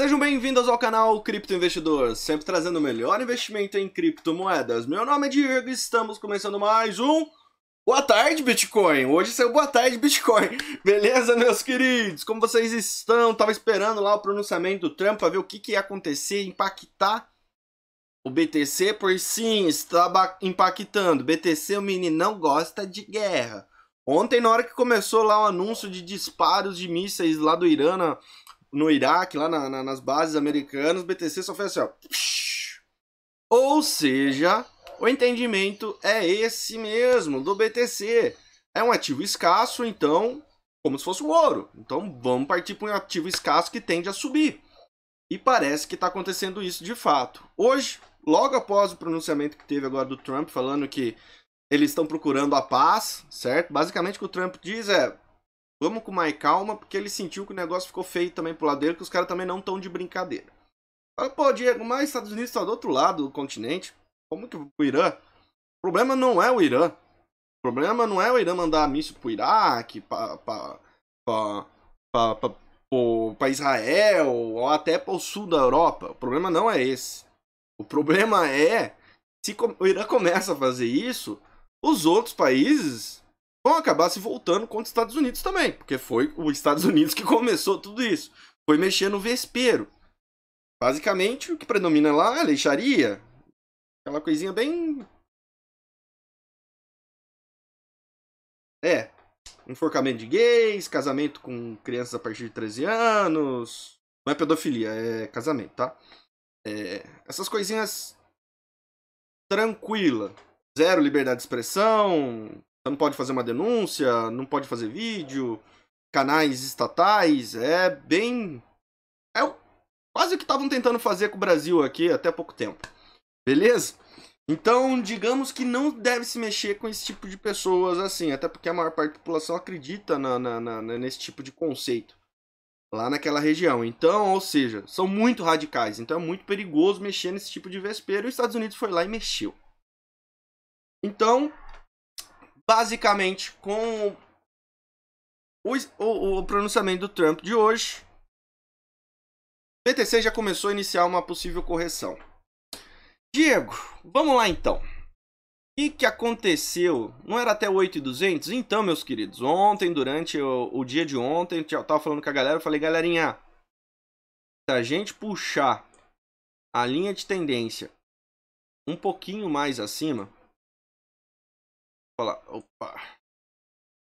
Sejam bem-vindos ao canal Cripto Investidor, sempre trazendo o melhor investimento em criptomoedas. Meu nome é Diego e estamos começando mais um Boa tarde, Bitcoin! Hoje saiu Boa tarde, Bitcoin! Beleza, meus queridos? Como vocês estão? Tava esperando lá o pronunciamento do Trump para ver o que, que ia acontecer, impactar o BTC, pois sim, estava impactando. BTC, o menino não gosta de guerra. Ontem, na hora que começou lá o anúncio de disparos de mísseis lá do Irã no Iraque, lá na, na, nas bases americanas, o BTC só fez assim, ó. Ou seja, o entendimento é esse mesmo, do BTC. É um ativo escasso, então, como se fosse o ouro. Então vamos partir para um ativo escasso que tende a subir. E parece que está acontecendo isso de fato. Hoje, logo após o pronunciamento que teve agora do Trump, falando que eles estão procurando a paz, certo? Basicamente o que o Trump diz é: Vamos com mais calma, porque ele sentiu que o negócio ficou feio também pro lado dele, que os caras também não estão de brincadeira. Fala, pô, Diego, mas Estados Unidos está do outro lado do continente. Como que o Irã? O problema não é o Irã. O problema não é o Irã mandar míssil pro Iraque, pra, pra, pra, pra, pra, pra Israel, ou até pro sul da Europa. O problema não é esse. O problema é se o Irã começa a fazer isso, os outros países vão acabar se voltando contra os Estados Unidos também, porque foi os Estados Unidos que começou tudo isso. Foi mexer no vespeiro. Basicamente, o que predomina lá é a leixaria. Aquela coisinha bem. É. Enforcamento de gays, casamento com crianças a partir de 13 anos. Não é pedofilia, é casamento, tá? É... essas coisinhas tranquila. Zero liberdade de expressão, não pode fazer uma denúncia, não pode fazer vídeo, canais estatais, é bem. É quase o que estavam tentando fazer com o Brasil aqui até pouco tempo. Beleza? Então, digamos que não deve se mexer com esse tipo de pessoas assim, até porque a maior parte da população acredita na, na, na, nesse tipo de conceito lá naquela região. Então, ou seja, são muito radicais, então é muito perigoso mexer nesse tipo de vespeiro. E os Estados Unidos foi lá e mexeu. Então, basicamente, com o, o, o pronunciamento do Trump de hoje, o BTC já começou a iniciar uma possível correção. Diego, vamos lá então. O que, que aconteceu? Não era até 8,200? Então, meus queridos, ontem, durante o, o dia de ontem, eu tava falando com a galera, eu falei, galerinha, se a gente puxar a linha de tendência um pouquinho mais acima, falar, opa, vou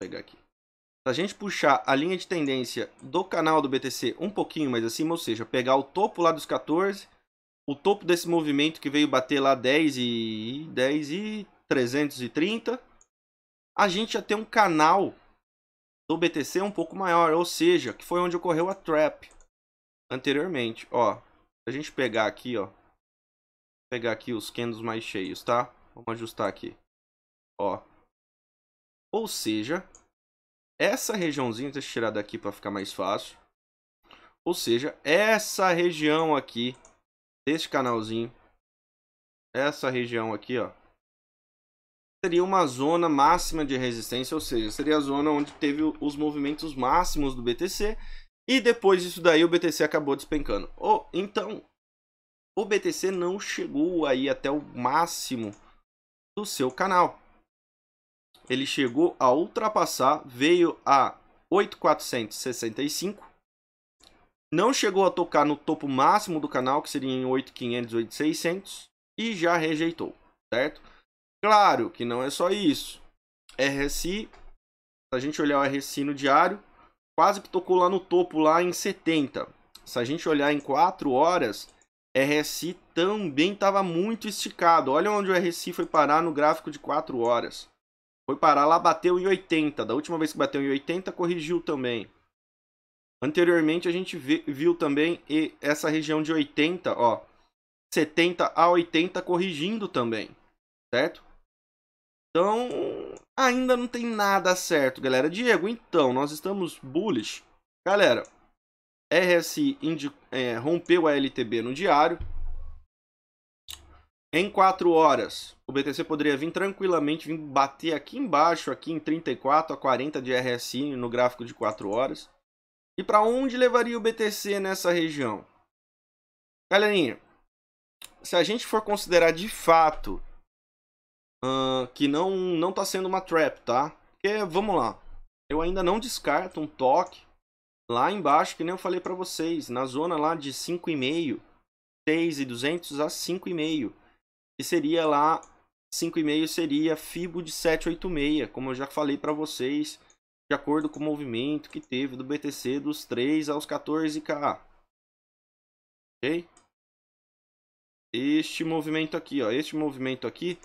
pegar aqui. Se a gente puxar a linha de tendência do canal do BTC um pouquinho mais acima, ou seja, pegar o topo lá dos 14, o topo desse movimento que veio bater lá 10 e 10 e 330, a gente já tem um canal do BTC um pouco maior, ou seja, que foi onde ocorreu a trap anteriormente, ó. Se a gente pegar aqui, ó, pegar aqui os candles mais cheios, tá? Vamos ajustar aqui. Ó, ou seja, essa regiãozinha, deixa eu tirar daqui para ficar mais fácil. Ou seja, essa região aqui, desse canalzinho, essa região aqui, ó, seria uma zona máxima de resistência, ou seja, seria a zona onde teve os movimentos máximos do BTC e depois disso daí o BTC acabou despencando. Oh, então, o BTC não chegou aí até o máximo do seu canal ele chegou a ultrapassar, veio a 8,465. Não chegou a tocar no topo máximo do canal, que seria em 8,500, 8,600, e já rejeitou, certo? Claro que não é só isso. RSI, se a gente olhar o RSI no diário, quase que tocou lá no topo, lá em 70. Se a gente olhar em 4 horas, RSI também estava muito esticado. Olha onde o RSI foi parar no gráfico de 4 horas. Foi parar lá, bateu em 80. Da última vez que bateu em 80, corrigiu também. Anteriormente a gente viu também essa região de 80, ó, 70 a 80 corrigindo também, certo? Então, ainda não tem nada certo, galera. Diego, então, nós estamos bullish. Galera, RSI é, eh, rompeu a LTB no diário, em 4 horas, o BTC poderia vir tranquilamente, vir bater aqui embaixo, aqui em 34 a 40 de RSI no gráfico de 4 horas. E para onde levaria o BTC nessa região? Galerinha, se a gente for considerar de fato uh, que não não está sendo uma trap, tá? Porque, vamos lá, eu ainda não descarto um toque lá embaixo, que nem eu falei para vocês, na zona lá de 5,5, 6,200 a 5,5 que seria lá, 5,5 seria FIBO de 786, como eu já falei para vocês, de acordo com o movimento que teve do BTC dos 3 aos 14K. Ok? Este movimento aqui, ó, este movimento aqui,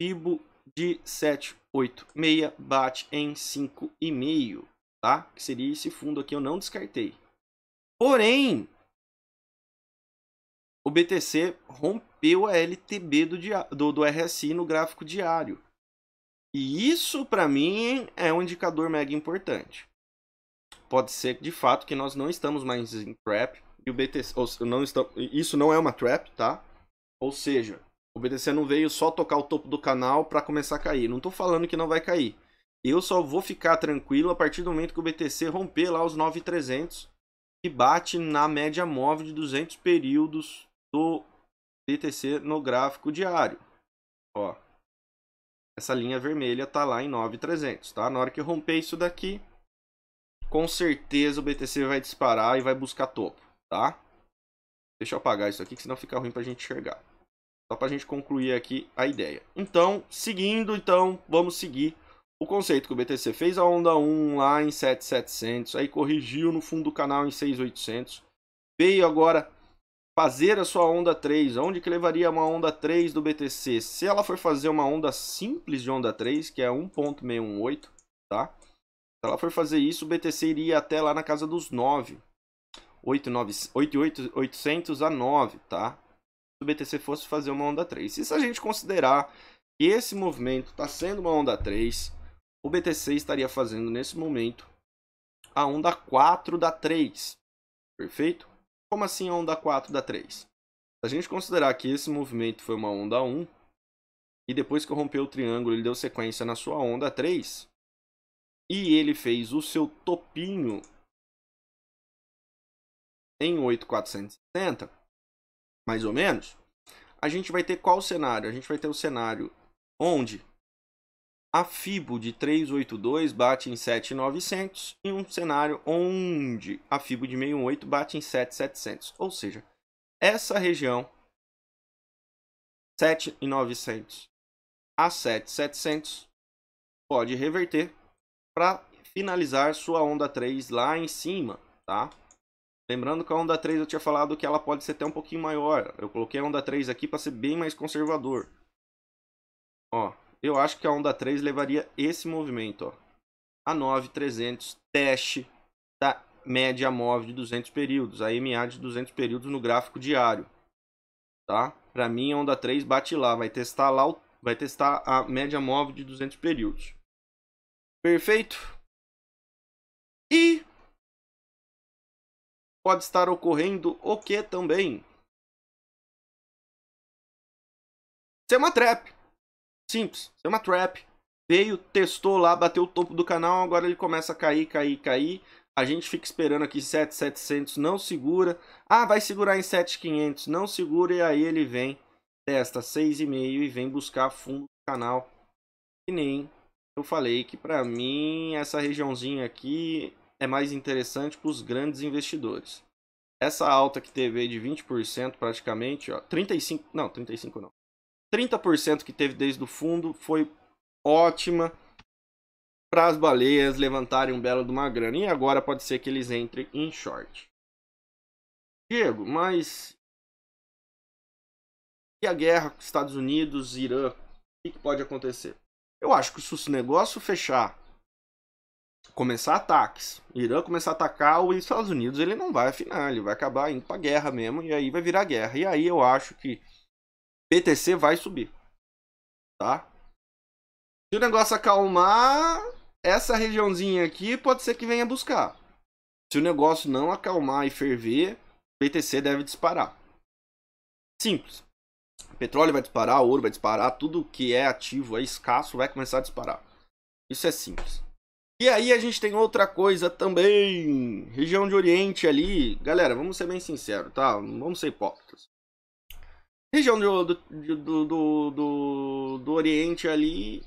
FIBO de 786 bate em 5,5, tá? Que seria esse fundo aqui, eu não descartei. Porém, o BTC rompe mapeu a LTB do, do, do RSI no gráfico diário. E isso, para mim, é um indicador mega importante. Pode ser, de fato, que nós não estamos mais em trap. E o BTC, ou, não estamos isso não é uma trap, tá? Ou seja, o BTC não veio só tocar o topo do canal para começar a cair. Não estou falando que não vai cair. Eu só vou ficar tranquilo a partir do momento que o BTC romper lá os 9.300 e bate na média móvel de 200 períodos do BTC no gráfico diário. Ó, essa linha vermelha tá lá em 9.300, tá? Na hora que romper isso daqui, com certeza o BTC vai disparar e vai buscar topo, tá? Deixa eu apagar isso aqui, que senão fica ruim para a gente enxergar. Só para a gente concluir aqui a ideia. Então, seguindo, então, vamos seguir o conceito que o BTC fez a onda 1 lá em 7700, aí corrigiu no fundo do canal em 6800, veio agora fazer a sua onda 3, onde que levaria uma onda 3 do BTC? Se ela for fazer uma onda simples de onda 3, que é 1.618, tá? Se ela for fazer isso, o BTC iria até lá na casa dos 9. 8.800 a 9, tá? Se o BTC fosse fazer uma onda 3. E se a gente considerar que esse movimento está sendo uma onda 3, o BTC estaria fazendo nesse momento a onda 4 da 3, perfeito? Como assim a onda 4 dá 3? Se a gente considerar que esse movimento foi uma onda 1, e depois que rompeu o triângulo ele deu sequência na sua onda 3, e ele fez o seu topinho em 8,470, mais ou menos, a gente vai ter qual cenário? A gente vai ter o cenário onde a FIBO de 382 bate em 7,900 em um cenário onde a FIBO de 68 bate em 7,700. Ou seja, essa região 7,900 a 7,700 pode reverter para finalizar sua onda 3 lá em cima, tá? Lembrando que a onda 3 eu tinha falado que ela pode ser até um pouquinho maior. Eu coloquei a onda 3 aqui para ser bem mais conservador. Ó, eu acho que a onda 3 levaria esse movimento, ó. A 9300 teste da média móvel de 200 períodos, a MA de 200 períodos no gráfico diário, tá? Para mim a onda 3 bate lá, vai testar lá, vai testar a média móvel de 200 períodos. Perfeito? E pode estar ocorrendo o que também? Sematrap. Simples, é uma trap. Veio, testou lá, bateu o topo do canal, agora ele começa a cair, cair, cair. A gente fica esperando aqui 7700, não segura. Ah, vai segurar em 7500, não segura e aí ele vem testa 6,5 e vem buscar fundo do canal. E nem eu falei que para mim essa regiãozinha aqui é mais interessante para os grandes investidores. Essa alta que teve de 20% praticamente, ó, 35, não, 35 não. 30% que teve desde o fundo foi ótima para as baleias levantarem um belo de uma grana. E agora pode ser que eles entrem em short. Diego, mas e a guerra com Estados Unidos, Irã, o que, pode acontecer? Eu acho que se o negócio fechar, começar ataques, Irã começar a atacar os Estados Unidos, ele não vai afinar, ele vai acabar indo para guerra mesmo, e aí vai virar guerra. E aí eu acho que BTC vai subir. Tá? Se o negócio acalmar, essa regiãozinha aqui pode ser que venha buscar. Se o negócio não acalmar e ferver, BTC deve disparar. Simples. Petróleo vai disparar, ouro vai disparar, tudo que é ativo, é escasso, vai começar a disparar. Isso é simples. E aí a gente tem outra coisa também. Região de Oriente ali. Galera, vamos ser bem sinceros, tá? Não vamos ser hipócritas região do, do, do, do, do Oriente ali,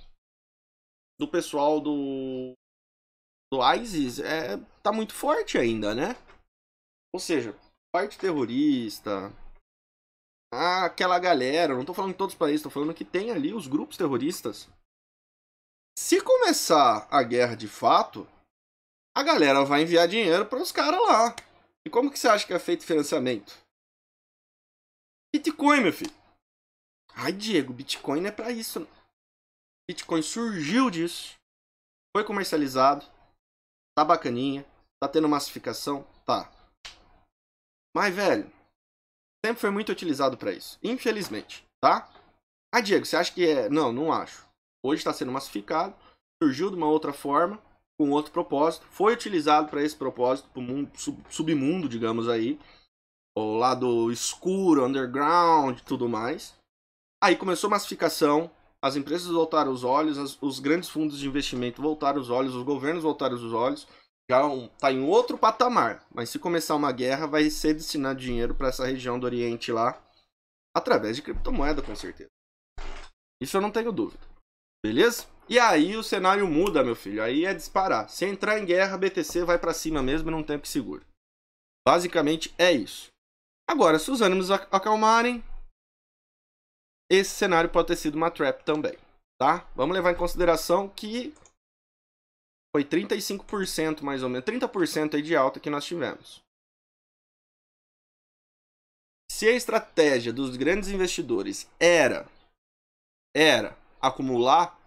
do pessoal do, do ISIS, é, tá muito forte ainda, né? Ou seja, parte terrorista, aquela galera, não tô falando de todos os países, tô falando que tem ali os grupos terroristas. Se começar a guerra de fato, a galera vai enviar dinheiro para os caras lá. E como que você acha que é feito financiamento? Bitcoin, meu filho. Ai, Diego, Bitcoin não é para isso. Bitcoin surgiu disso. Foi comercializado. Tá bacaninha. Tá tendo massificação. Tá. Mas, velho, sempre foi muito utilizado para isso. Infelizmente, tá? Ah, Diego, você acha que é. Não, não acho. Hoje está sendo massificado. Surgiu de uma outra forma. Com outro propósito. Foi utilizado para esse propósito. Pro mundo, submundo, digamos aí o lado escuro, underground e tudo mais. Aí começou a massificação, as empresas voltaram os olhos, as, os grandes fundos de investimento voltaram os olhos, os governos voltaram os olhos. Já um, tá em outro patamar, mas se começar uma guerra, vai ser destinado dinheiro para essa região do Oriente lá, através de criptomoeda, com certeza. Isso eu não tenho dúvida. Beleza? E aí o cenário muda, meu filho. Aí é disparar. Se entrar em guerra, BTC vai para cima mesmo e não tem que segura. Basicamente é isso. Agora, se os ânimos acalmarem, esse cenário pode ter sido uma trap também, tá? Vamos levar em consideração que foi 35% mais ou menos, 30% aí de alta que nós tivemos. Se a estratégia dos grandes investidores era era acumular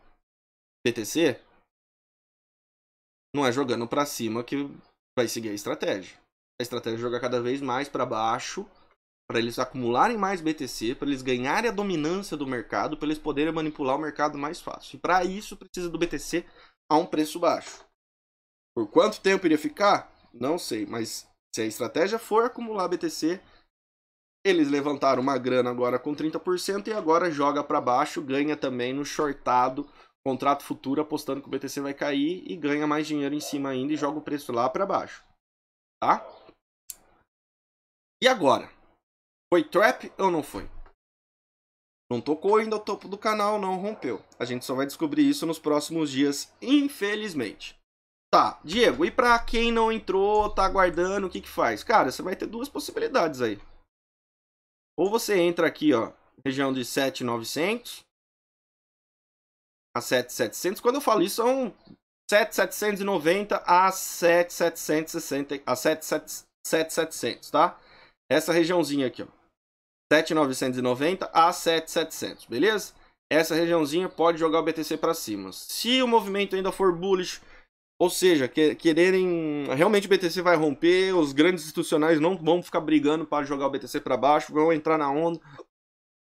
BTC, não é jogando para cima que vai seguir a estratégia a estratégia é jogar cada vez mais para baixo, para eles acumularem mais BTC, para eles ganharem a dominância do mercado, para eles poderem manipular o mercado mais fácil. E para isso precisa do BTC a um preço baixo. Por quanto tempo iria ficar? Não sei, mas se a estratégia for acumular BTC, eles levantaram uma grana agora com 30% e agora joga para baixo, ganha também no shortado, contrato futuro apostando que o BTC vai cair e ganha mais dinheiro em cima ainda e joga o preço lá para baixo. Tá? E agora? Foi trap ou não foi? Não tocou ainda o topo do canal, não rompeu. A gente só vai descobrir isso nos próximos dias, infelizmente. Tá, Diego, e pra quem não entrou, tá aguardando, o que que faz? Cara, você vai ter duas possibilidades aí. Ou você entra aqui, ó, região de 7,900 a 7,700. Quando eu falo isso, são 7,790 a 7,760, a 7,700, tá? Essa regiãozinha aqui, ó. 7,990 a 7,700, beleza? Essa regiãozinha pode jogar o BTC para cima. Se o movimento ainda for bullish, ou seja, que, quererem. Realmente o BTC vai romper, os grandes institucionais não vão ficar brigando para jogar o BTC para baixo, vão entrar na onda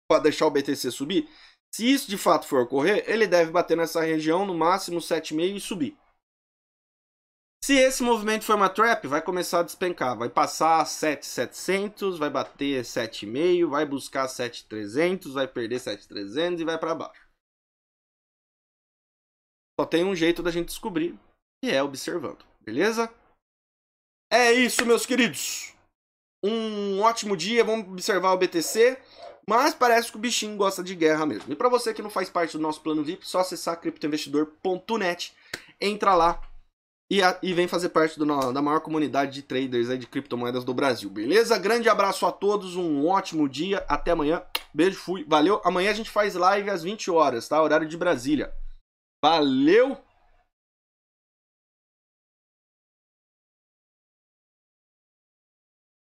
para deixar o BTC subir. Se isso de fato for ocorrer, ele deve bater nessa região, no máximo 7,5 e subir. Se esse movimento for uma trap, vai começar a despencar, vai passar 7,700, vai bater 7,5, vai buscar 7,300, vai perder 7,300 e vai para baixo. Só tem um jeito da gente descobrir, que é observando, beleza? É isso, meus queridos. Um ótimo dia, vamos observar o BTC. Mas parece que o bichinho gosta de guerra mesmo. E para você que não faz parte do nosso plano VIP, só acessar criptoinvestidor.net, entra lá e, a, e vem fazer parte do, da maior comunidade de traders aí de criptomoedas do Brasil, beleza? Grande abraço a todos, um ótimo dia, até amanhã. Beijo, fui, valeu. Amanhã a gente faz live às 20 horas, tá? Horário de Brasília. Valeu!